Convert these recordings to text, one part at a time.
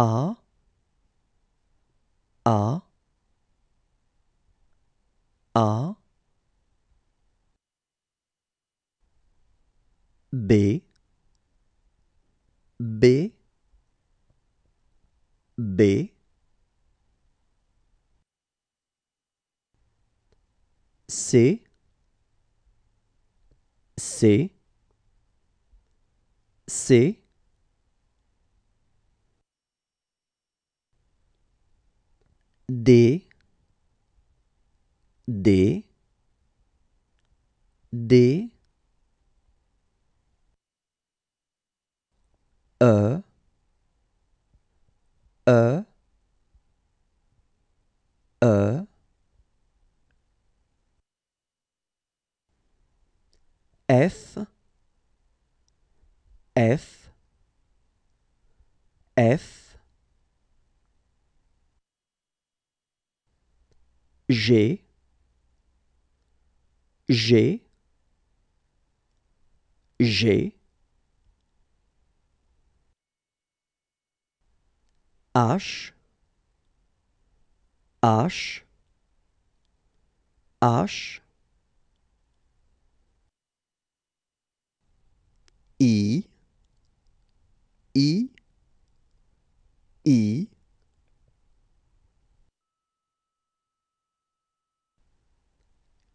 are D D D E E E F F F G G G H H H I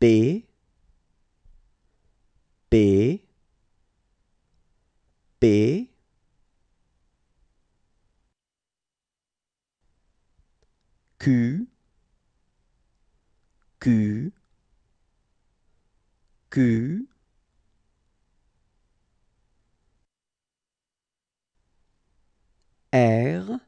B B B Q Q Q R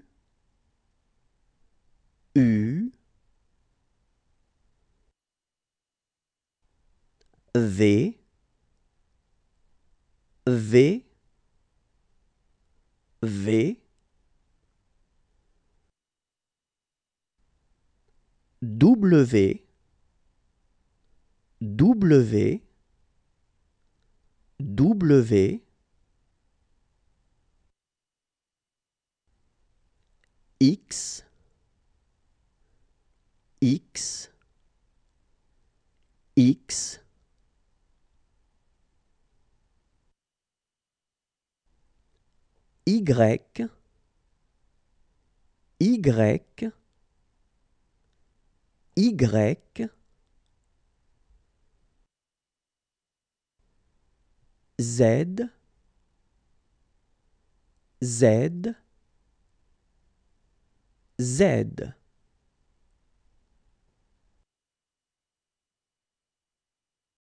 V V V W W W X X X Y, Y, Y, Z, Z, Z.